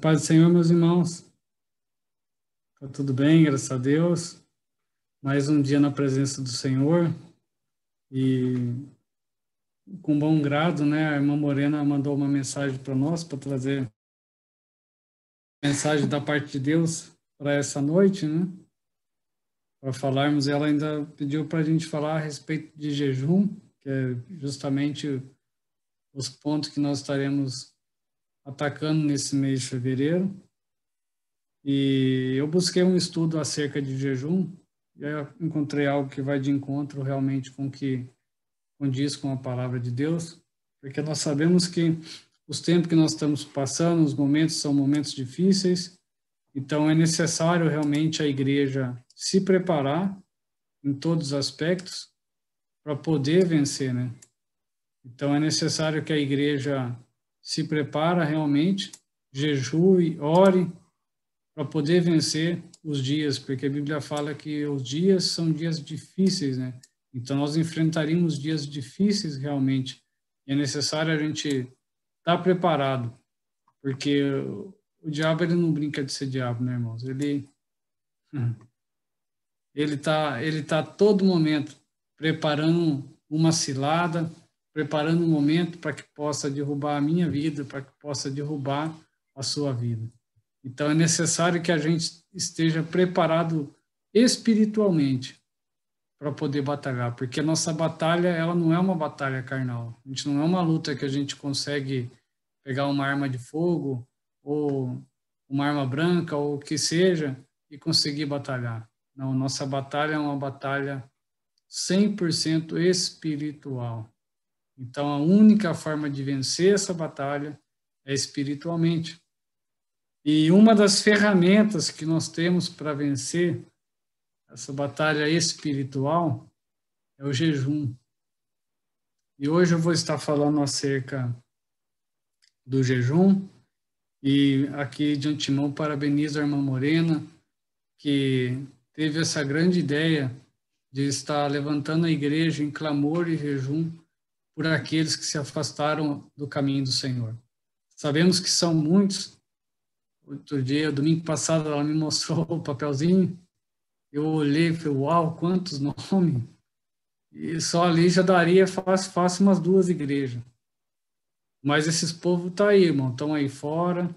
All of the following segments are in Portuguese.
Paz do Senhor, meus irmãos. Tá tudo bem, graças a Deus. Mais um dia na presença do Senhor. E com bom grado, né? A irmã Morena mandou uma mensagem para nós para trazer mensagem da parte de Deus para essa noite, né? Para falarmos, ela ainda pediu para a gente falar a respeito de jejum, que é justamente os pontos que nós estaremos atacando nesse mês de fevereiro. E eu busquei um estudo acerca de jejum e aí eu encontrei algo que vai de encontro realmente com que condiz com a palavra de Deus, porque nós sabemos que os tempos que nós estamos passando, os momentos são momentos difíceis, então é necessário realmente a igreja se preparar em todos os aspectos para poder vencer, né? Então é necessário que a igreja se prepara realmente, jejue, ore para poder vencer os dias, porque a Bíblia fala que os dias são dias difíceis, né? Então nós enfrentaríamos dias difíceis realmente. E é necessário a gente estar tá preparado, porque o diabo ele não brinca de ser diabo, né, irmãos? Ele ele tá ele tá a todo momento preparando uma cilada, preparando um momento para que possa derrubar a minha vida, para que possa derrubar a sua vida. Então é necessário que a gente esteja preparado espiritualmente para poder batalhar, porque a nossa batalha ela não é uma batalha carnal. A gente não é uma luta que a gente consegue pegar uma arma de fogo ou uma arma branca ou o que seja e conseguir batalhar. Não, nossa batalha é uma batalha 100% espiritual. Então, a única forma de vencer essa batalha é espiritualmente. E uma das ferramentas que nós temos para vencer essa batalha espiritual é o jejum. E hoje eu vou estar falando acerca do jejum. E aqui de antemão parabenizo a irmã Morena, que teve essa grande ideia de estar levantando a igreja em clamor e jejum por aqueles que se afastaram do caminho do Senhor. Sabemos que são muitos. Outro dia, domingo passado, ela me mostrou o papelzinho. Eu olhei e falei, uau, quantos nomes! E só ali já daria fácil, fácil umas duas igrejas. Mas esses povos tá aí, irmão, estão aí fora.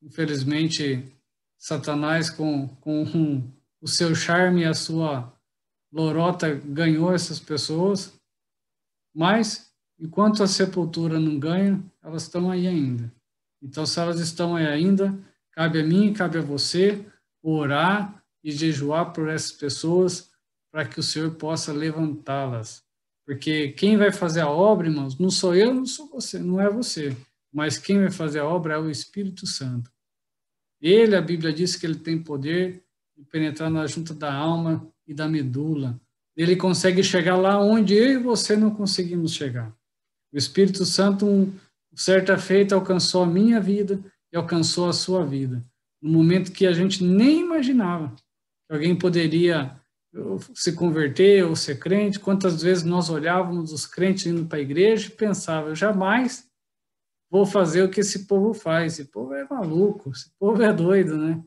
Infelizmente, Satanás, com, com o seu charme e a sua lorota, ganhou essas pessoas. Mas, enquanto a sepultura não ganha, elas estão aí ainda. Então, se elas estão aí ainda, cabe a mim, cabe a você orar e jejuar por essas pessoas para que o Senhor possa levantá-las. Porque quem vai fazer a obra, irmãos, não sou eu, não sou você, não é você. Mas quem vai fazer a obra é o Espírito Santo. Ele, a Bíblia diz que ele tem poder de penetrar na junta da alma e da medula, ele consegue chegar lá onde eu e você não conseguimos chegar. O Espírito Santo, um, certa feita, alcançou a minha vida e alcançou a sua vida, no momento que a gente nem imaginava que alguém poderia se converter ou ser crente. Quantas vezes nós olhávamos os crentes indo para a igreja e pensava, eu jamais vou fazer o que esse povo faz. Esse povo é maluco, esse povo é doido, né?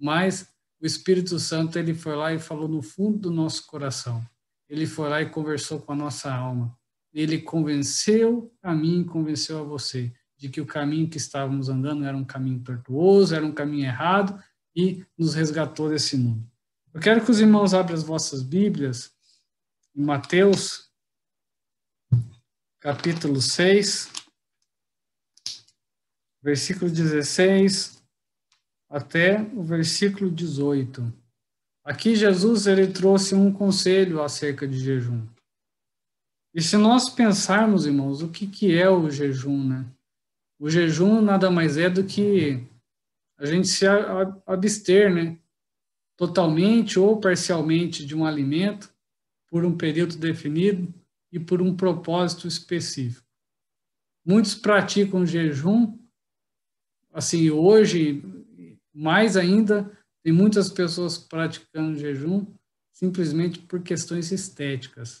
Mas o Espírito Santo ele foi lá e falou no fundo do nosso coração. Ele foi lá e conversou com a nossa alma. Ele convenceu a mim, convenceu a você de que o caminho que estávamos andando era um caminho tortuoso, era um caminho errado e nos resgatou desse mundo. Eu quero que os irmãos abram as vossas Bíblias em Mateus capítulo 6, versículo 16 até o versículo 18. Aqui Jesus ele trouxe um conselho acerca de jejum. E se nós pensarmos, irmãos, o que, que é o jejum, né? O jejum nada mais é do que a gente se abster, né? Totalmente ou parcialmente de um alimento por um período definido e por um propósito específico. Muitos praticam jejum, assim, hoje mais ainda, tem muitas pessoas praticando jejum simplesmente por questões estéticas.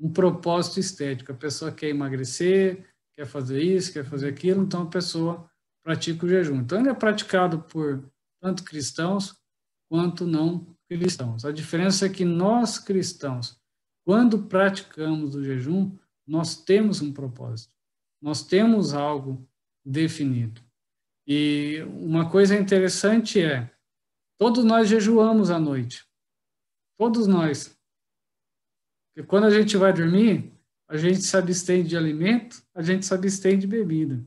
Um propósito estético. A pessoa quer emagrecer, quer fazer isso, quer fazer aquilo, então a pessoa pratica o jejum. Então ele é praticado por tanto cristãos quanto não cristãos. A diferença é que nós cristãos, quando praticamos o jejum, nós temos um propósito, nós temos algo definido. E uma coisa interessante é, todos nós jejuamos à noite. Todos nós. Porque quando a gente vai dormir, a gente se abstém de alimento, a gente se abstém de bebida.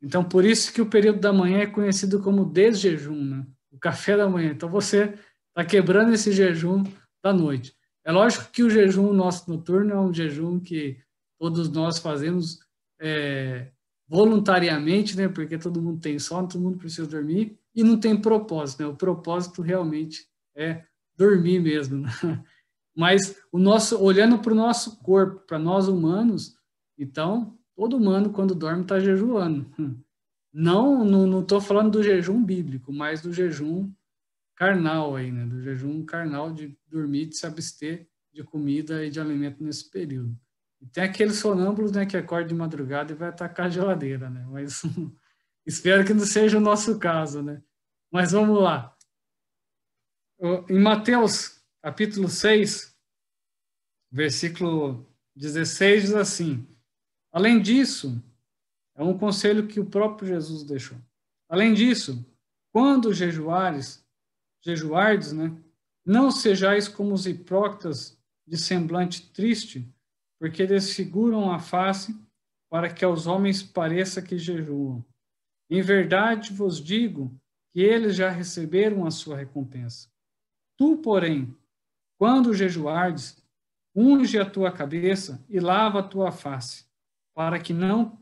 Então, por isso que o período da manhã é conhecido como desjejum, né? o café da manhã. Então, você está quebrando esse jejum da noite. É lógico que o jejum nosso noturno é um jejum que todos nós fazemos é, voluntariamente, né? Porque todo mundo tem sono, todo mundo precisa dormir e não tem propósito, né? O propósito realmente é dormir mesmo. Né? Mas o nosso olhando para o nosso corpo, para nós humanos, então todo humano quando dorme está jejuando. Não, não estou falando do jejum bíblico, mas do jejum carnal aí, né? Do jejum carnal de dormir, de se abster de comida e de alimento nesse período. E tem aqueles sonâmbulos, né, que acorda de madrugada e vai atacar a geladeira, né? Mas espero que não seja o nosso caso, né? Mas vamos lá. Em Mateus, capítulo 6, versículo 16 diz assim: Além disso, é um conselho que o próprio Jesus deixou. Além disso, quando jejuares, jejuardes, né, não sejais como os hipócritas de semblante triste, porque desfiguram a face para que aos homens pareça que jejuam. Em verdade vos digo que eles já receberam a sua recompensa. Tu, porém, quando jejuardes, unge a tua cabeça e lava a tua face, para que não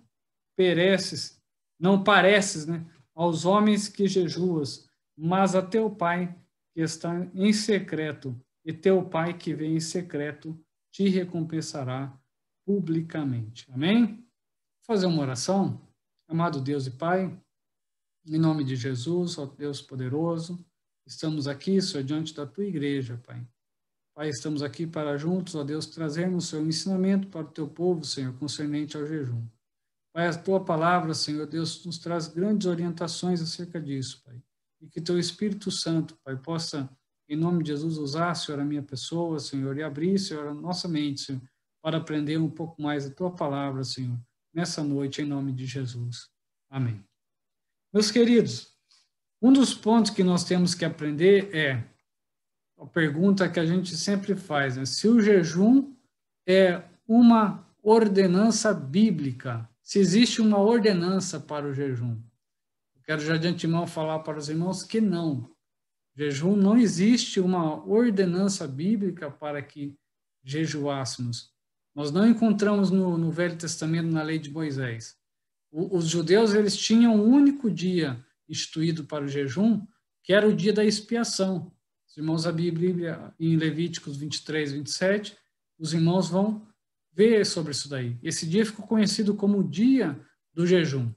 pereces, não pareces, né, aos homens que jejuas, mas a teu pai que está em secreto, e teu pai que vem em secreto te recompensará publicamente. Amém? Vou fazer uma oração. Amado Deus e Pai, em nome de Jesus, ó Deus poderoso, estamos aqui, Senhor, diante da tua igreja, Pai. Pai, estamos aqui para juntos, ó Deus, trazermos o seu ensinamento para o teu povo, Senhor, concernente ao jejum. Pai, a tua palavra, Senhor Deus, nos traz grandes orientações acerca disso, Pai. E que teu Espírito Santo, Pai, possa em nome de Jesus, usar, Senhor, a minha pessoa, Senhor, e abrir, Senhor, a nossa mente, Senhor, para aprender um pouco mais a tua palavra, Senhor, nessa noite, em nome de Jesus. Amém. Meus queridos, um dos pontos que nós temos que aprender é a pergunta que a gente sempre faz, né? Se o jejum é uma ordenança bíblica, se existe uma ordenança para o jejum. Eu quero já de antemão falar para os irmãos que não. Jejum não existe uma ordenança bíblica para que jejuássemos. Nós não encontramos no, no Velho Testamento, na lei de Moisés. O, os judeus eles tinham um único dia instituído para o jejum, que era o dia da expiação. Os irmãos da Bíblia, em Levíticos 23, 27, os irmãos vão ver sobre isso daí. Esse dia ficou conhecido como o dia do jejum.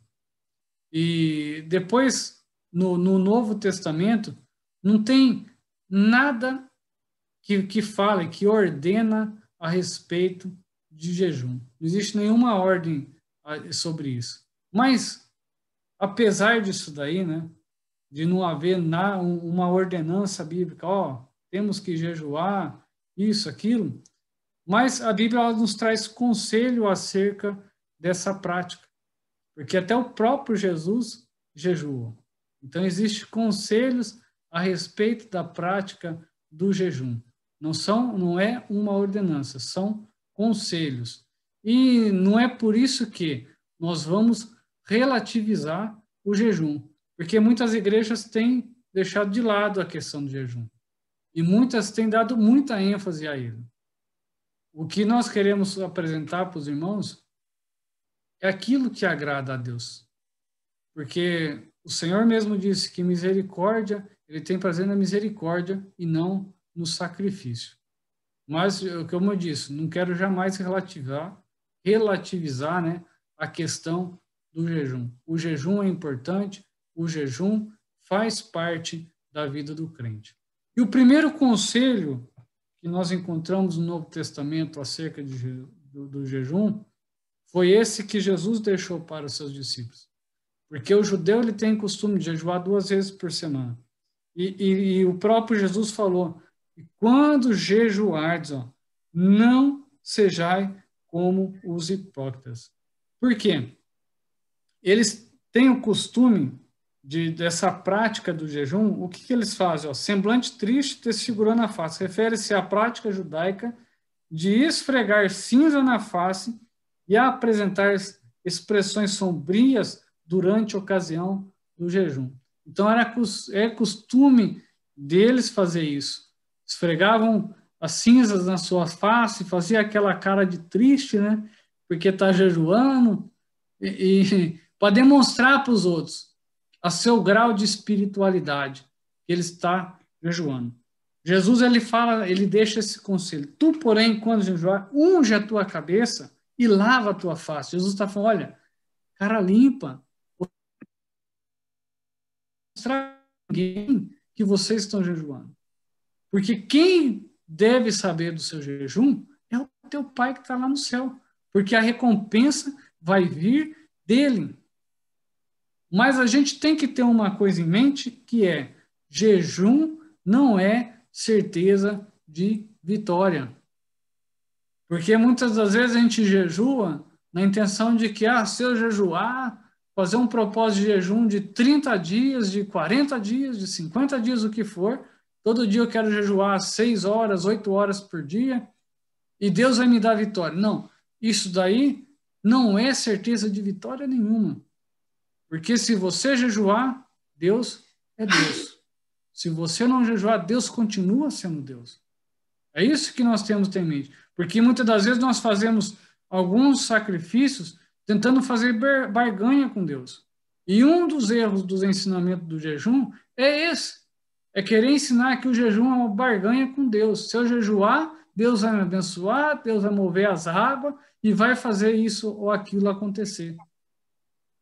E depois, no, no Novo Testamento, não tem nada que, que fale, que ordena a respeito de jejum. Não existe nenhuma ordem ah, sobre isso. Mas, apesar disso daí, né, de não haver na, uma ordenança bíblica, ó, temos que jejuar, isso, aquilo, mas a Bíblia nos traz conselho acerca dessa prática, porque até o próprio Jesus jejuou. Então, existem conselhos a respeito da prática do jejum. Não são, não é uma ordenança, são conselhos. E não é por isso que nós vamos relativizar o jejum, porque muitas igrejas têm deixado de lado a questão do jejum. E muitas têm dado muita ênfase a ele. O que nós queremos apresentar para os irmãos é aquilo que agrada a Deus. Porque o Senhor mesmo disse que misericórdia ele tem prazer na misericórdia e não no sacrifício. Mas, é, como eu disse, não quero jamais relativizar, relativizar né, a questão do jejum. O jejum é importante, o jejum faz parte da vida do crente. E o primeiro conselho que nós encontramos no Novo Testamento acerca de, do, do jejum foi esse que Jesus deixou para os seus discípulos. Porque o judeu ele tem costume de jejuar duas vezes por semana. E, e, e o próprio Jesus falou: quando jejuardes, não sejai como os hipócritas. Por quê? Eles têm o costume de, dessa prática do jejum, o que, que eles fazem? Ó, semblante triste, desfigurando a face. Refere-se à prática judaica de esfregar cinza na face e apresentar expressões sombrias durante a ocasião do jejum. Então era, é costume deles fazer isso. Esfregavam as cinzas na sua face, fazia aquela cara de triste, né? Porque está jejuando e, e para demonstrar para os outros a seu grau de espiritualidade que ele está jejuando. Jesus ele fala, ele deixa esse conselho. Tu, porém, quando jejuar, unge a tua cabeça e lava a tua face. Jesus está falando, olha, cara limpa, mostrar alguém que vocês estão jejuando. Porque quem deve saber do seu jejum é o teu pai que está lá no céu. Porque a recompensa vai vir dele. Mas a gente tem que ter uma coisa em mente que é jejum não é certeza de vitória. Porque muitas das vezes a gente jejua na intenção de que, ah, se eu jejuar, fazer um propósito de jejum de 30 dias, de 40 dias, de 50 dias, o que for. Todo dia eu quero jejuar 6 horas, 8 horas por dia e Deus vai me dar vitória. Não, isso daí não é certeza de vitória nenhuma. Porque se você jejuar, Deus é Deus. Se você não jejuar, Deus continua sendo Deus. É isso que nós temos em mente. Porque muitas das vezes nós fazemos alguns sacrifícios tentando fazer barganha com Deus. E um dos erros dos ensinamentos do jejum é esse: é querer ensinar que o jejum é uma barganha com Deus. Se eu jejuar, Deus vai me abençoar, Deus vai mover as águas e vai fazer isso ou aquilo acontecer.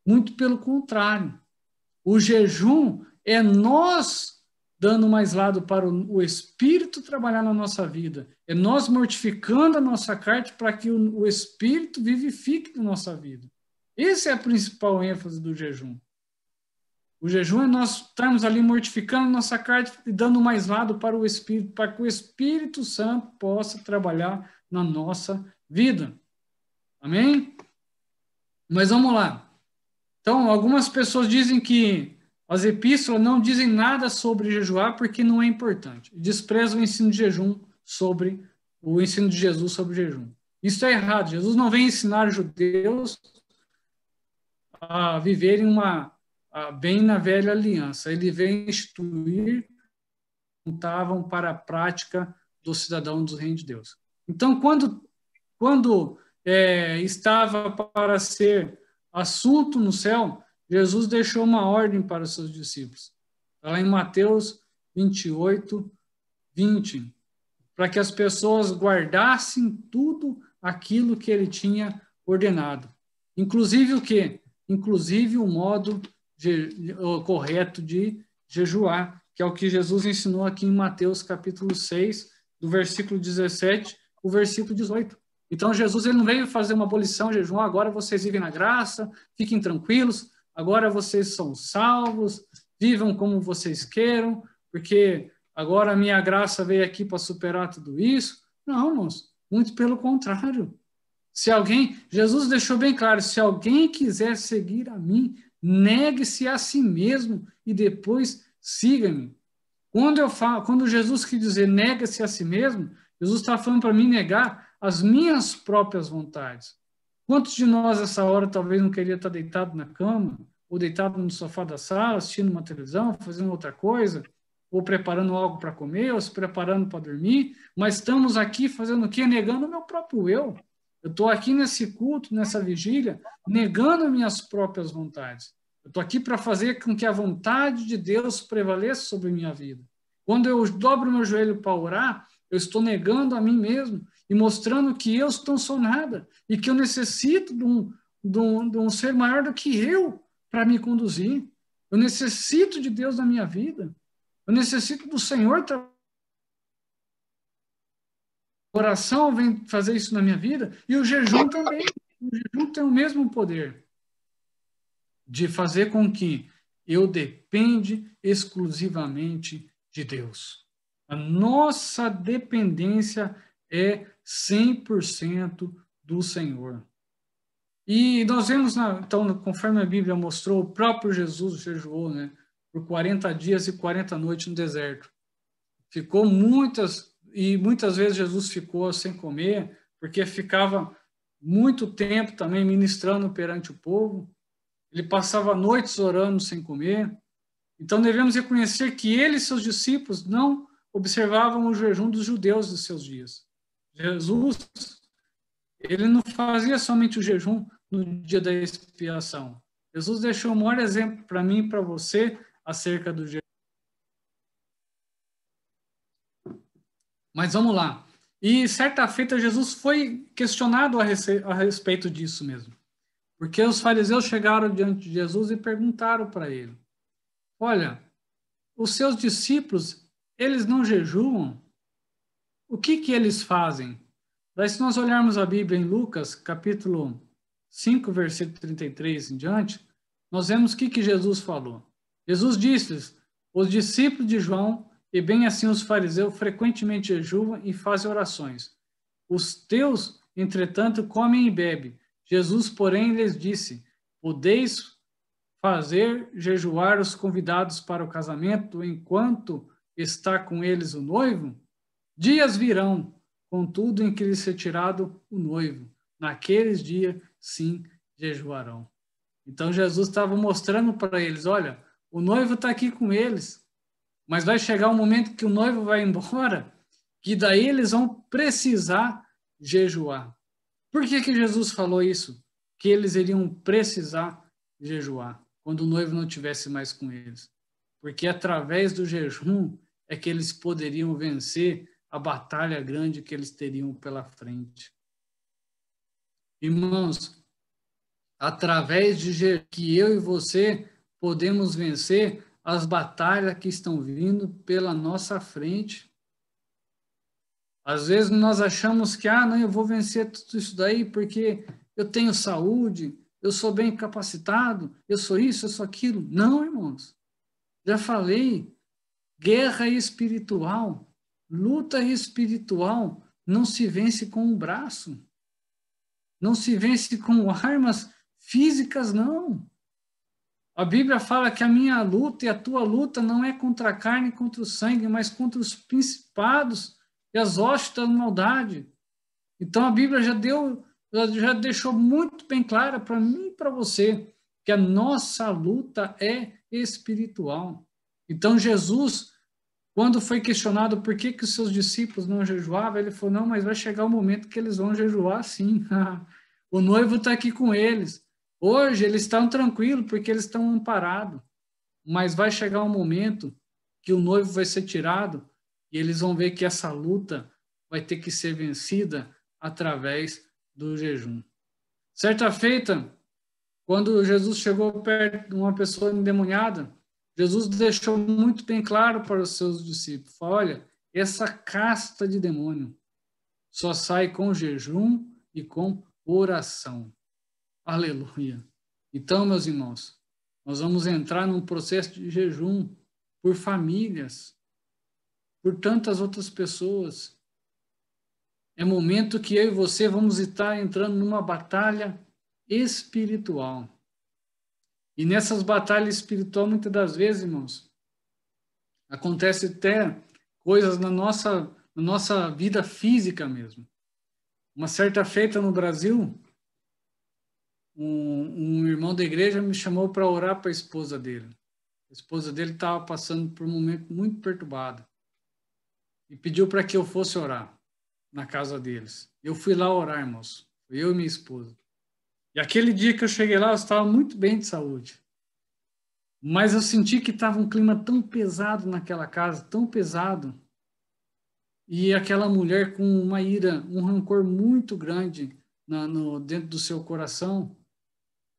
Muito pelo contrário. O jejum é nós dando mais lado para o, o Espírito trabalhar na nossa vida. É nós mortificando a nossa carne para que o, o Espírito vivifique na nossa vida. Essa é a principal ênfase do jejum. O jejum é nós estarmos ali mortificando a nossa carne e dando mais lado para o Espírito, para que o Espírito Santo possa trabalhar na nossa vida. Amém? Mas vamos lá. Então, algumas pessoas dizem que as epístolas não dizem nada sobre jejuar porque não é importante. Desprezam o ensino de jejum sobre o ensino de Jesus sobre jejum. Isso é errado. Jesus não vem ensinar judeus a viverem uma a, bem na velha aliança. Ele vem instituir contavam para a prática do cidadão do reino de Deus. Então, quando quando é, estava para ser assunto no céu, Jesus deixou uma ordem para os seus discípulos. Está lá em Mateus 28, 20. Para que as pessoas guardassem tudo aquilo que ele tinha ordenado. Inclusive o quê? Inclusive o modo de, o correto de jejuar, que é o que Jesus ensinou aqui em Mateus capítulo 6, do versículo 17 o versículo 18. Então Jesus ele não veio fazer uma abolição, jejum, agora vocês vivem na graça, fiquem tranquilos, agora vocês são salvos, vivam como vocês queiram, porque agora a minha graça veio aqui para superar tudo isso. Não, irmãos, muito pelo contrário. Se alguém, Jesus deixou bem claro, se alguém quiser seguir a mim, negue-se a si mesmo e depois siga-me. Quando eu falo, quando Jesus quer dizer negue se a si mesmo, Jesus está falando para mim negar as minhas próprias vontades, Quantos de nós, essa hora, talvez não queria estar deitado na cama, ou deitado no sofá da sala, assistindo uma televisão, fazendo outra coisa, ou preparando algo para comer, ou se preparando para dormir, mas estamos aqui fazendo o quê? Negando o meu próprio eu. Eu estou aqui nesse culto, nessa vigília, negando minhas próprias vontades. Eu estou aqui para fazer com que a vontade de Deus prevaleça sobre minha vida. Quando eu dobro meu joelho para orar, eu estou negando a mim mesmo e mostrando que eu não sou nada e que eu necessito de um, de um, de um ser maior do que eu para me conduzir. Eu necessito de Deus na minha vida. Eu necessito do Senhor. o oração vem fazer isso na minha vida e o jejum também. O jejum tem o mesmo poder de fazer com que eu depende exclusivamente de Deus. A nossa dependência é 100% do Senhor. E nós vemos, então, conforme a Bíblia mostrou, o próprio Jesus jejuou né, por 40 dias e 40 noites no deserto. Ficou muitas, e muitas vezes Jesus ficou sem comer, porque ficava muito tempo também ministrando perante o povo. Ele passava noites orando sem comer. Então devemos reconhecer que ele e seus discípulos não observavam o jejum dos judeus dos seus dias. Jesus, ele não fazia somente o jejum no dia da expiação. Jesus deixou o maior exemplo para mim e para você acerca do jejum. Mas vamos lá. E certa feita Jesus foi questionado a, a respeito disso mesmo. Porque os fariseus chegaram diante de Jesus e perguntaram para ele: Olha, os seus discípulos, eles não jejuam? o que, que eles fazem? Daí, se nós olharmos a Bíblia em Lucas, capítulo 5, versículo 33 em diante, nós vemos o que, que Jesus falou. Jesus disse-lhes: Os discípulos de João e bem assim os fariseus frequentemente jejuam e fazem orações. Os teus, entretanto, comem e bebem. Jesus, porém, lhes disse: Podeis fazer jejuar os convidados para o casamento enquanto está com eles o noivo? Dias virão, contudo, em que lhes ser tirado o noivo. Naqueles dias, sim, jejuarão. Então Jesus estava mostrando para eles: olha, o noivo está aqui com eles, mas vai chegar um momento que o noivo vai embora, que daí eles vão precisar jejuar. Por que, que Jesus falou isso? Que eles iriam precisar jejuar quando o noivo não tivesse mais com eles. Porque através do jejum é que eles poderiam vencer a batalha grande que eles teriam pela frente. Irmãos, através de que eu e você podemos vencer as batalhas que estão vindo pela nossa frente. Às vezes nós achamos que, ah, não, eu vou vencer tudo isso daí porque eu tenho saúde, eu sou bem capacitado, eu sou isso, eu sou aquilo. Não, irmãos. Já falei, guerra espiritual Luta espiritual não se vence com o braço, não se vence com armas físicas, não. A Bíblia fala que a minha luta e a tua luta não é contra a carne e contra o sangue, mas contra os principados e as hostes da maldade. Então a Bíblia já deu, já deixou muito bem clara para mim e para você que a nossa luta é espiritual. Então Jesus quando foi questionado por que, que os seus discípulos não jejuavam, ele falou: não, mas vai chegar o momento que eles vão jejuar sim. o noivo está aqui com eles. Hoje eles estão tranquilos porque eles estão amparados. Mas vai chegar um momento que o noivo vai ser tirado e eles vão ver que essa luta vai ter que ser vencida através do jejum. Certa feita, quando Jesus chegou perto de uma pessoa endemoniada, Jesus deixou muito bem claro para os seus discípulos: olha, essa casta de demônio só sai com jejum e com oração. Aleluia. Então, meus irmãos, nós vamos entrar num processo de jejum por famílias, por tantas outras pessoas. É momento que eu e você vamos estar entrando numa batalha espiritual. E nessas batalhas espiritual, muitas das vezes, irmãos, acontece até coisas na nossa, na nossa vida física mesmo. Uma certa feita no Brasil, um, um irmão da igreja me chamou para orar para a esposa dele. A esposa dele estava passando por um momento muito perturbado e pediu para que eu fosse orar na casa deles. Eu fui lá orar, irmãos. Eu e minha esposa. E aquele dia que eu cheguei lá, eu estava muito bem de saúde. Mas eu senti que estava um clima tão pesado naquela casa, tão pesado. E aquela mulher com uma ira, um rancor muito grande na, no, dentro do seu coração.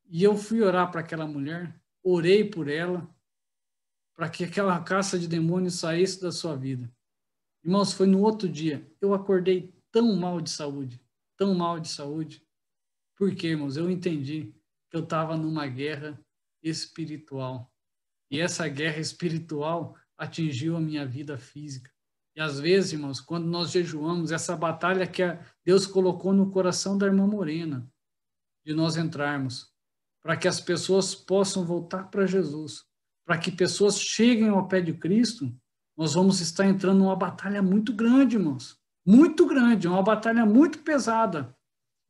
E eu fui orar para aquela mulher, orei por ela, para que aquela caça de demônios saísse da sua vida. Irmãos, foi no outro dia. Eu acordei tão mal de saúde, tão mal de saúde. Porque, irmãos, eu entendi que eu estava numa guerra espiritual. E essa guerra espiritual atingiu a minha vida física. E às vezes, irmãos, quando nós jejuamos, essa batalha que Deus colocou no coração da irmã Morena, de nós entrarmos, para que as pessoas possam voltar para Jesus, para que pessoas cheguem ao pé de Cristo, nós vamos estar entrando numa batalha muito grande, irmãos. Muito grande, é uma batalha muito pesada.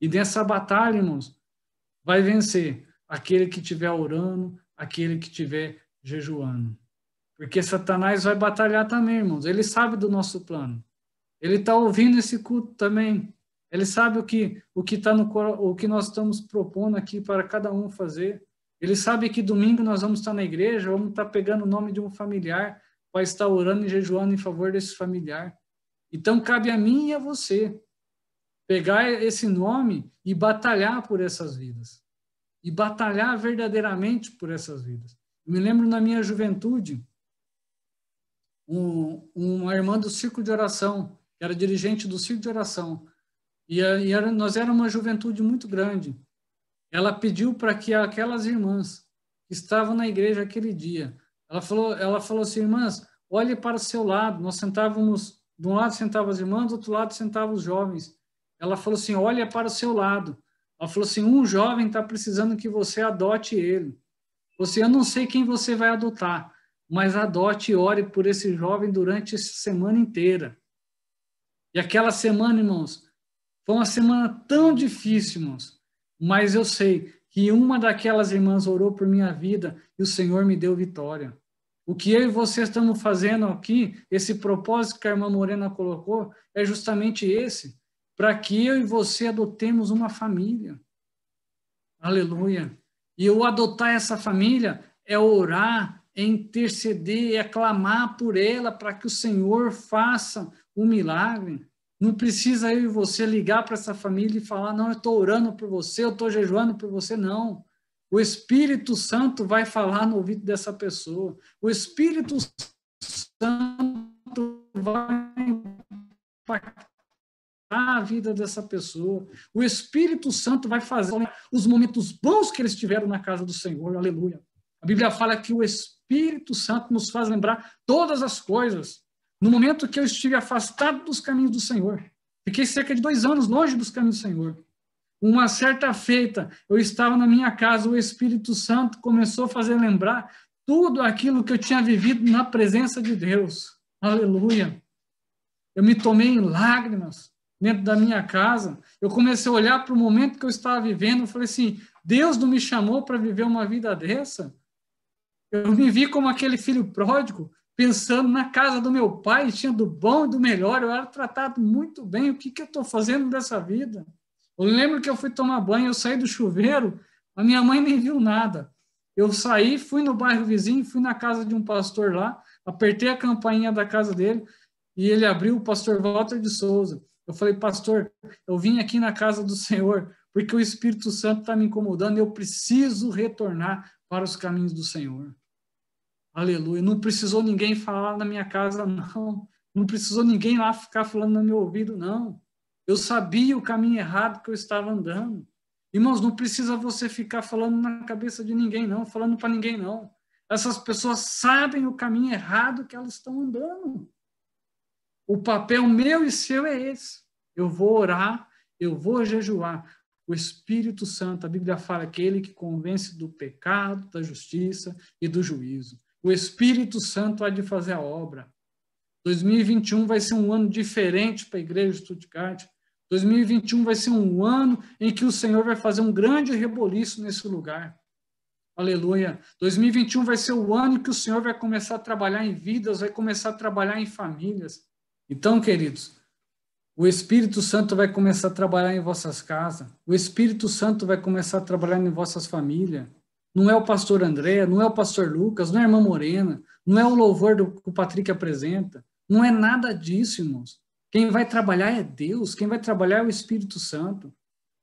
E nessa batalha, irmãos, vai vencer aquele que estiver orando, aquele que estiver jejuando. Porque Satanás vai batalhar também, irmãos. Ele sabe do nosso plano. Ele está ouvindo esse culto também. Ele sabe o que o que tá no o que nós estamos propondo aqui para cada um fazer. Ele sabe que domingo nós vamos estar na igreja, vamos estar pegando o nome de um familiar, vai estar orando e jejuando em favor desse familiar. Então cabe a mim e a você pegar esse nome e batalhar por essas vidas. E batalhar verdadeiramente por essas vidas. Eu me lembro na minha juventude, um, uma irmã do Círculo de Oração, que era dirigente do Círculo de Oração, e, e era, nós era uma juventude muito grande. Ela pediu para que aquelas irmãs que estavam na igreja aquele dia, ela falou, ela falou assim, irmãs, olhe para o seu lado. Nós sentávamos, de um lado sentavam as irmãs, do outro lado sentavam os jovens. Ela falou assim: olha para o seu lado. Ela falou assim: um jovem está precisando que você adote ele. Você, eu não sei quem você vai adotar, mas adote e ore por esse jovem durante essa semana inteira. E aquela semana, irmãos, foi uma semana tão difícil, irmãos, mas eu sei que uma daquelas irmãs orou por minha vida e o Senhor me deu vitória. O que eu e você estamos fazendo aqui, esse propósito que a irmã Morena colocou, é justamente esse para que eu e você adotemos uma família. Aleluia. E eu adotar essa família é orar, é interceder, é clamar por ela para que o Senhor faça o um milagre. Não precisa eu e você ligar para essa família e falar, não, eu estou orando por você, eu estou jejuando por você, não. O Espírito Santo vai falar no ouvido dessa pessoa. O Espírito Santo vai impactar a vida dessa pessoa. O Espírito Santo vai fazer os momentos bons que eles tiveram na casa do Senhor. Aleluia. A Bíblia fala que o Espírito Santo nos faz lembrar todas as coisas. No momento que eu estive afastado dos caminhos do Senhor, fiquei cerca de dois anos longe dos caminhos do Senhor. Uma certa feita, eu estava na minha casa, o Espírito Santo começou a fazer lembrar tudo aquilo que eu tinha vivido na presença de Deus. Aleluia. Eu me tomei em lágrimas, dentro da minha casa, eu comecei a olhar para o momento que eu estava vivendo, eu falei assim, Deus não me chamou para viver uma vida dessa? Eu me vi como aquele filho pródigo, pensando na casa do meu pai, tinha do bom e do melhor, eu era tratado muito bem, o que, que eu estou fazendo dessa vida? Eu lembro que eu fui tomar banho, eu saí do chuveiro, a minha mãe nem viu nada. Eu saí, fui no bairro vizinho, fui na casa de um pastor lá, apertei a campainha da casa dele e ele abriu o pastor Walter de Souza. Eu falei, pastor, eu vim aqui na casa do Senhor porque o Espírito Santo está me incomodando, eu preciso retornar para os caminhos do Senhor. Aleluia. Não precisou ninguém falar na minha casa, não. Não precisou ninguém lá ficar falando no meu ouvido, não. Eu sabia o caminho errado que eu estava andando. Irmãos, não precisa você ficar falando na cabeça de ninguém, não, falando para ninguém, não. Essas pessoas sabem o caminho errado que elas estão andando. O papel meu e seu é esse. Eu vou orar, eu vou jejuar. O Espírito Santo, a Bíblia fala que é ele que convence do pecado, da justiça e do juízo. O Espírito Santo há de fazer a obra. 2021 vai ser um ano diferente para a igreja de Stuttgart. 2021 vai ser um ano em que o Senhor vai fazer um grande reboliço nesse lugar. Aleluia. 2021 vai ser o ano que o Senhor vai começar a trabalhar em vidas, vai começar a trabalhar em famílias. Então, queridos, o Espírito Santo vai começar a trabalhar em vossas casas, o Espírito Santo vai começar a trabalhar em vossas famílias. Não é o pastor André, não é o pastor Lucas, não é a irmã Morena, não é o louvor do, que o Patrick apresenta, não é nada disso, irmãos. Quem vai trabalhar é Deus, quem vai trabalhar é o Espírito Santo.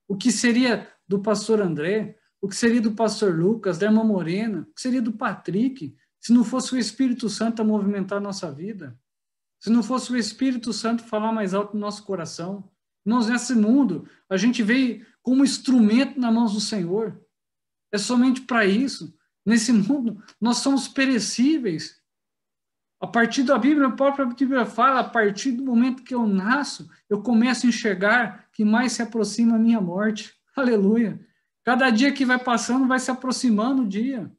O que seria do pastor André, o que seria do pastor Lucas, da irmã Morena, o que seria do Patrick, se não fosse o Espírito Santo a movimentar a nossa vida? se não fosse o Espírito Santo falar mais alto no nosso coração. Nós, nesse mundo, a gente veio como instrumento na mão do Senhor. É somente para isso. Nesse mundo, nós somos perecíveis. A partir da Bíblia, a própria Bíblia fala, a partir do momento que eu nasço, eu começo a enxergar que mais se aproxima a minha morte. Aleluia. Cada dia que vai passando, vai se aproximando o dia.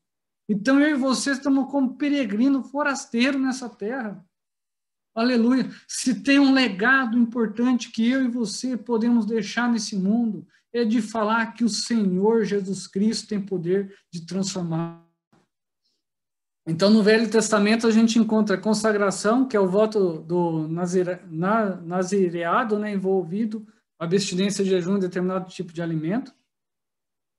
Então eu e você estamos como peregrino, forasteiro nessa terra. Aleluia. Se tem um legado importante que eu e você podemos deixar nesse mundo, é de falar que o Senhor Jesus Cristo tem poder de transformar. Então, no Velho Testamento, a gente encontra a consagração, que é o voto do nazireado, né, envolvido, abstinência de jejum de determinado tipo de alimento,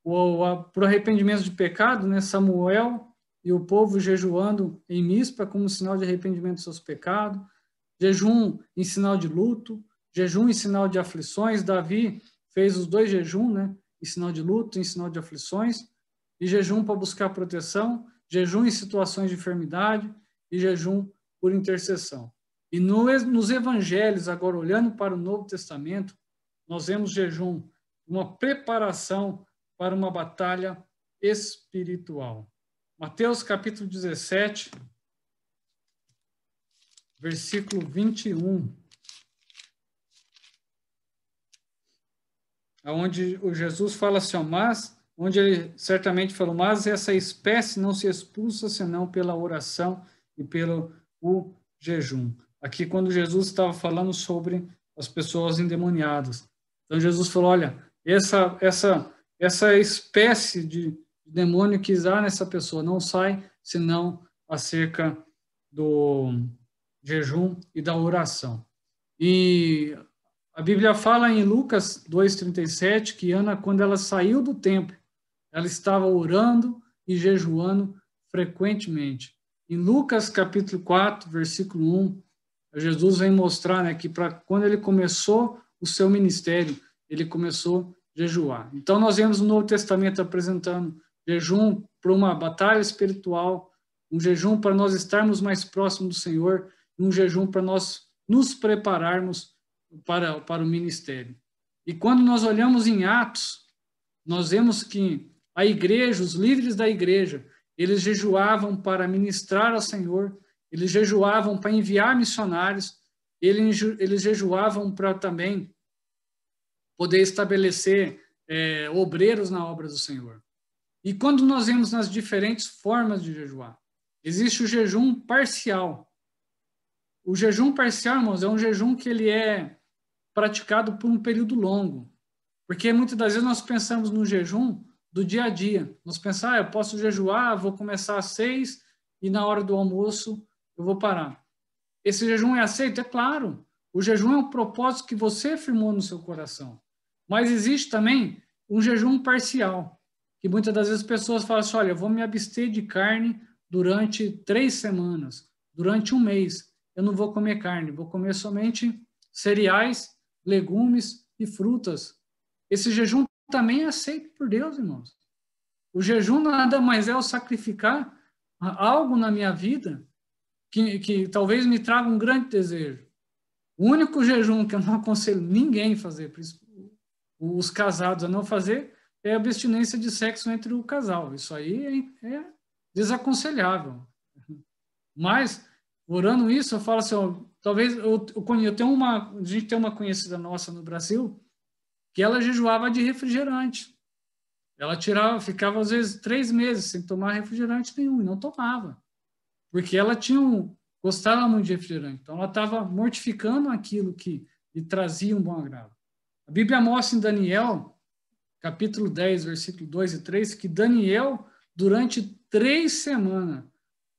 ou o arrependimento de pecado, né, Samuel e o povo jejuando em Mispa como sinal de arrependimento dos seus pecados, jejum em sinal de luto, jejum em sinal de aflições. Davi fez os dois jejum, né? Em sinal de luto, em sinal de aflições, e jejum para buscar proteção, jejum em situações de enfermidade e jejum por intercessão. E no, nos evangelhos, agora olhando para o Novo Testamento, nós vemos jejum, uma preparação para uma batalha espiritual. Mateus capítulo 17, versículo 21, aonde o Jesus fala assim, mas, onde ele certamente falou, mas essa espécie não se expulsa senão pela oração e pelo o jejum. Aqui, quando Jesus estava falando sobre as pessoas endemoniadas. Então, Jesus falou, olha, essa, essa, essa espécie de demônio que está nessa pessoa não sai senão acerca do jejum e da oração. E a Bíblia fala em Lucas 2:37 que Ana, quando ela saiu do templo, ela estava orando e jejuando frequentemente. Em Lucas capítulo 4, versículo 1, Jesus vem mostrar né, que para quando ele começou o seu ministério, ele começou a jejuar. Então nós vemos no Novo Testamento apresentando jejum para uma batalha espiritual, um jejum para nós estarmos mais próximos do Senhor, um jejum para nós nos prepararmos para, para o ministério. E quando nós olhamos em Atos, nós vemos que a igreja, os líderes da igreja, eles jejuavam para ministrar ao Senhor, eles jejuavam para enviar missionários, eles, eles jejuavam para também poder estabelecer é, obreiros na obra do Senhor. E quando nós vemos nas diferentes formas de jejuar, existe o jejum parcial, o jejum parcial, irmãos, é um jejum que ele é praticado por um período longo. Porque muitas das vezes nós pensamos no jejum do dia a dia. Nós pensamos, ah, eu posso jejuar, vou começar às seis e na hora do almoço eu vou parar. Esse jejum é aceito? É claro. O jejum é um propósito que você firmou no seu coração. Mas existe também um jejum parcial, que muitas das vezes pessoas falam assim, olha, eu vou me abster de carne durante três semanas, durante um mês eu não vou comer carne, vou comer somente cereais, legumes e frutas. Esse jejum também é aceito por Deus, irmãos. O jejum nada mais é o sacrificar algo na minha vida que, que talvez me traga um grande desejo. O único jejum que eu não aconselho ninguém fazer, os casados a não fazer, é a abstinência de sexo entre o casal. Isso aí é, é desaconselhável. Mas Orando isso, eu falo assim, ó, talvez eu, eu tenho uma, a gente tem uma conhecida nossa no Brasil que ela jejuava de refrigerante. Ela tirava, ficava às vezes três meses sem tomar refrigerante nenhum, e não tomava, porque ela tinha um, gostava muito de refrigerante. Então ela estava mortificando aquilo que lhe trazia um bom agrado. A Bíblia mostra em Daniel, capítulo 10, versículo 2 e 3, que Daniel, durante três semanas,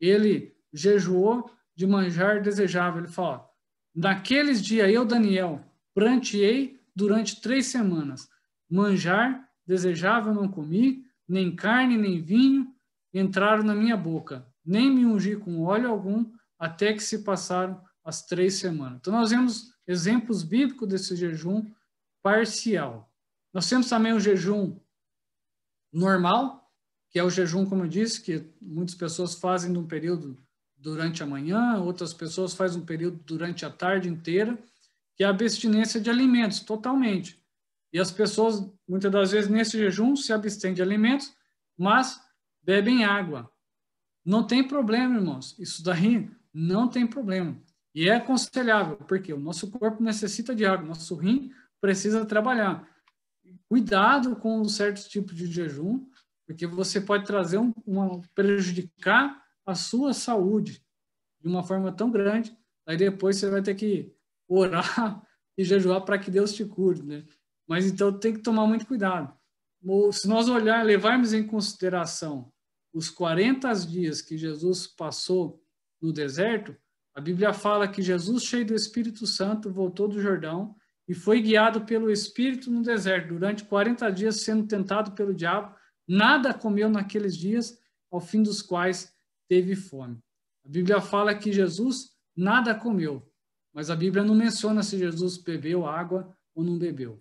ele jejuou de manjar desejável. Ele fala: Naqueles dias eu, Daniel, pranteei durante três semanas. Manjar desejável não comi, nem carne, nem vinho entraram na minha boca, nem me ungi com óleo algum, até que se passaram as três semanas. Então, nós vemos exemplos bíblicos desse jejum parcial. Nós temos também o jejum normal, que é o jejum, como eu disse, que muitas pessoas fazem num período durante a manhã, outras pessoas fazem um período durante a tarde inteira, que é a abstinência de alimentos, totalmente. E as pessoas, muitas das vezes, nesse jejum, se abstêm de alimentos, mas bebem água. Não tem problema, irmãos. Isso daí não tem problema. E é aconselhável, porque o nosso corpo necessita de água, nosso rim precisa trabalhar. Cuidado com um certo tipo de jejum, porque você pode trazer um, um prejudicar a sua saúde de uma forma tão grande, aí depois você vai ter que orar e jejuar para que Deus te cure, né? Mas então tem que tomar muito cuidado. Se nós olhar, levarmos em consideração os 40 dias que Jesus passou no deserto, a Bíblia fala que Jesus, cheio do Espírito Santo, voltou do Jordão e foi guiado pelo Espírito no deserto, durante 40 dias sendo tentado pelo diabo. Nada comeu naqueles dias, ao fim dos quais teve fome. A Bíblia fala que Jesus nada comeu, mas a Bíblia não menciona se Jesus bebeu água ou não bebeu.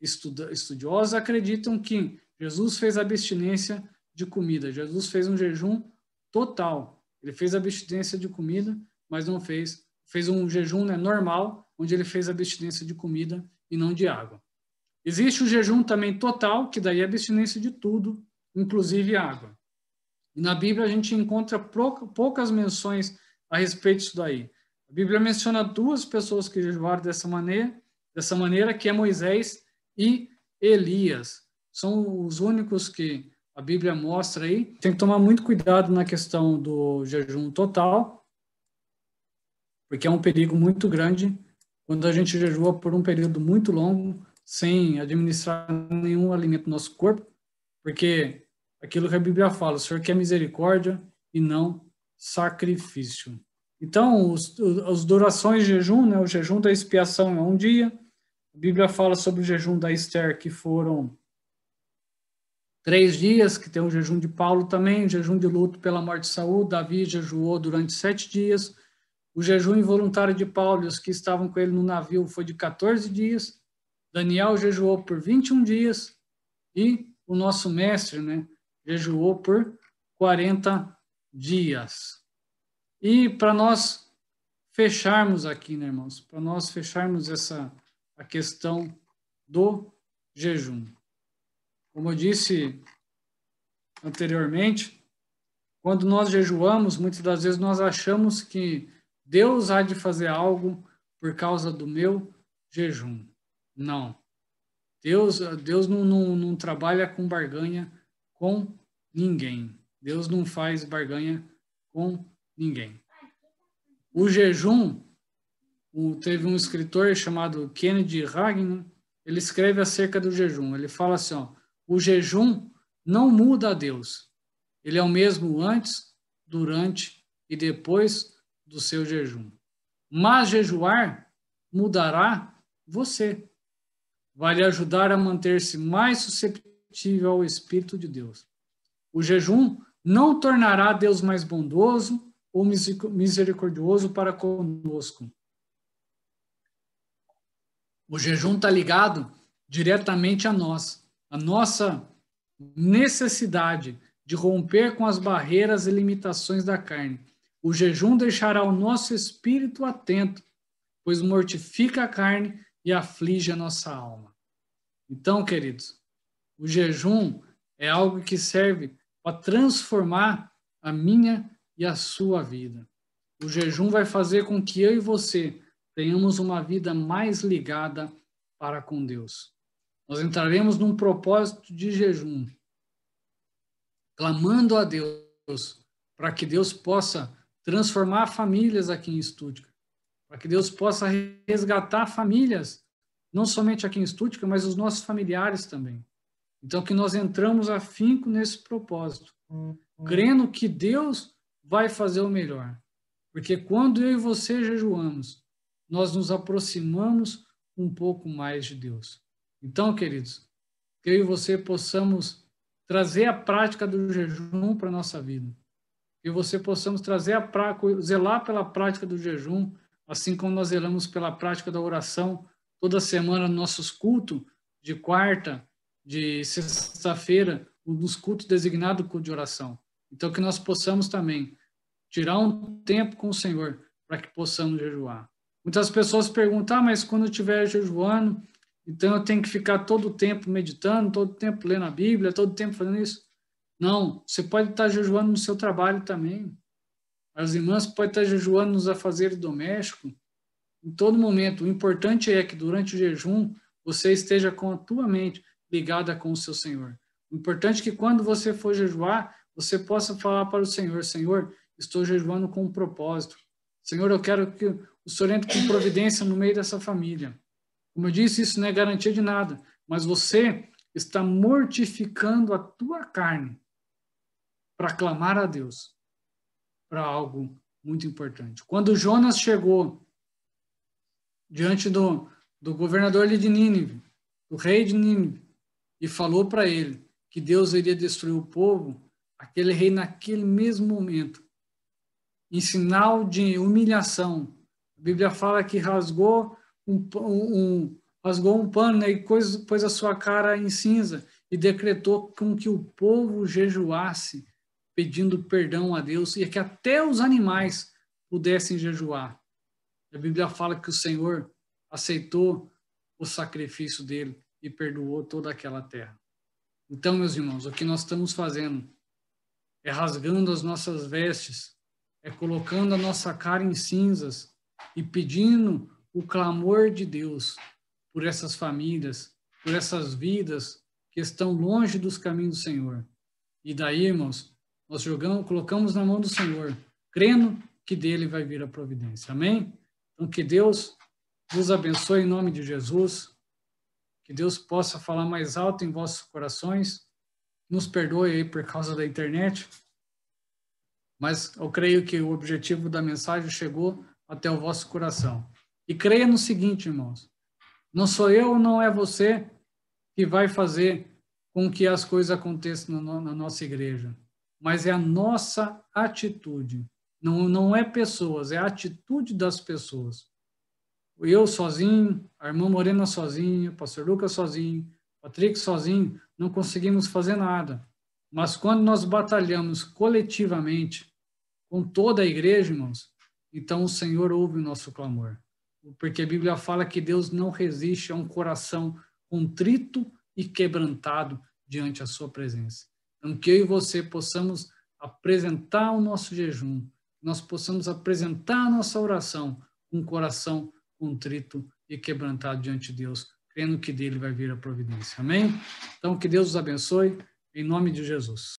Estudiosos acreditam que Jesus fez abstinência de comida. Jesus fez um jejum total. Ele fez abstinência de comida, mas não fez fez um jejum né, normal, onde ele fez abstinência de comida e não de água. Existe o jejum também total, que daí é abstinência de tudo, inclusive água. E na Bíblia a gente encontra poucas menções a respeito disso daí. A Bíblia menciona duas pessoas que jejuaram dessa maneira, dessa maneira que é Moisés e Elias. São os únicos que a Bíblia mostra aí. Tem que tomar muito cuidado na questão do jejum total, porque é um perigo muito grande quando a gente jejua por um período muito longo sem administrar nenhum alimento no nosso corpo, porque aquilo que a Bíblia fala: o Senhor quer misericórdia e não sacrifício. Então, os, as durações de jejum, né, o jejum da expiação é um dia. A Bíblia fala sobre o jejum da Esther, que foram três dias, que tem o jejum de Paulo também, o jejum de luto pela morte de Saul. Davi jejuou durante sete dias. O jejum involuntário de Paulo e os que estavam com ele no navio foi de 14 dias. Daniel jejuou por 21 dias. E o nosso mestre, né, jejuou por 40 dias. E para nós fecharmos aqui, né, irmãos? Para nós fecharmos essa a questão do jejum. Como eu disse anteriormente, quando nós jejuamos, muitas das vezes nós achamos que Deus há de fazer algo por causa do meu jejum. Não. Deus, Deus não, não, não trabalha com barganha com ninguém. Deus não faz barganha com ninguém. O jejum, teve um escritor chamado Kennedy Hagin, ele escreve acerca do jejum. Ele fala assim: ó, o jejum não muda a Deus. Ele é o mesmo antes, durante e depois do seu jejum. Mas jejuar mudará você. Vai lhe ajudar a manter-se mais susceptível suscetível ao Espírito de Deus. O jejum não tornará Deus mais bondoso ou misericordioso para conosco. O jejum está ligado diretamente a nós, a nossa necessidade de romper com as barreiras e limitações da carne. O jejum deixará o nosso espírito atento, pois mortifica a carne e aflige a nossa alma. Então, queridos, o jejum é algo que serve para transformar a minha e a sua vida. O jejum vai fazer com que eu e você tenhamos uma vida mais ligada para com Deus. Nós entraremos num propósito de jejum, clamando a Deus para que Deus possa transformar famílias aqui em Estúdica, para que Deus possa resgatar famílias, não somente aqui em Estúdica, mas os nossos familiares também. Então, que nós entramos afinco nesse propósito, crendo que Deus vai fazer o melhor. Porque quando eu e você jejuamos, nós nos aproximamos um pouco mais de Deus. Então, queridos, que eu e você possamos trazer a prática do jejum para a nossa vida. Que você possamos trazer a prática, zelar pela prática do jejum, assim como nós zelamos pela prática da oração toda semana no nossos cultos de quarta, de sexta-feira, nos cultos designado culto de oração. Então, que nós possamos também tirar um tempo com o Senhor para que possamos jejuar. Muitas pessoas perguntam, ah, mas quando eu estiver jejuando, então eu tenho que ficar todo o tempo meditando, todo o tempo lendo a Bíblia, todo o tempo fazendo isso. Não, você pode estar jejuando no seu trabalho também. As irmãs podem estar jejuando nos afazeres domésticos. Em todo momento, o importante é que durante o jejum você esteja com a tua mente ligada com o seu Senhor. O importante é que quando você for jejuar, você possa falar para o Senhor: Senhor, estou jejuando com um propósito. Senhor, eu quero que o Senhor entre com providência no meio dessa família. Como eu disse, isso não é garantia de nada, mas você está mortificando a tua carne para clamar a Deus para algo muito importante. Quando Jonas chegou diante do, do governador de Nínive, do rei de Nínive, e falou para ele que Deus iria destruir o povo, aquele rei, naquele mesmo momento, em sinal de humilhação, a Bíblia fala que rasgou um, um rasgou um pano né, e coisa, pôs a sua cara em cinza e decretou com que o povo jejuasse, pedindo perdão a Deus e que até os animais pudessem jejuar. A Bíblia fala que o Senhor aceitou o sacrifício dele e perdoou toda aquela terra. Então, meus irmãos, o que nós estamos fazendo é rasgando as nossas vestes, é colocando a nossa cara em cinzas e pedindo o clamor de Deus por essas famílias, por essas vidas que estão longe dos caminhos do Senhor. E daí, irmãos, nós jogamos, colocamos na mão do Senhor, crendo que dele vai vir a providência. Amém? Então, que Deus nos abençoe em nome de Jesus. Que Deus possa falar mais alto em vossos corações. Nos perdoe aí por causa da internet. Mas eu creio que o objetivo da mensagem chegou até o vosso coração. E creia no seguinte, irmãos: não sou eu, não é você que vai fazer com que as coisas aconteçam na nossa igreja, mas é a nossa atitude. Não, não é pessoas, é a atitude das pessoas eu sozinho, a irmã Morena sozinha, o pastor Lucas sozinho, Patrick sozinho, não conseguimos fazer nada. Mas quando nós batalhamos coletivamente com toda a igreja, irmãos, então o Senhor ouve o nosso clamor. Porque a Bíblia fala que Deus não resiste a um coração contrito e quebrantado diante a sua presença. Então que eu e você possamos apresentar o nosso jejum, nós possamos apresentar a nossa oração com um coração contrito e quebrantado diante de Deus, crendo que dele vai vir a providência. Amém? Então, que Deus os abençoe, em nome de Jesus.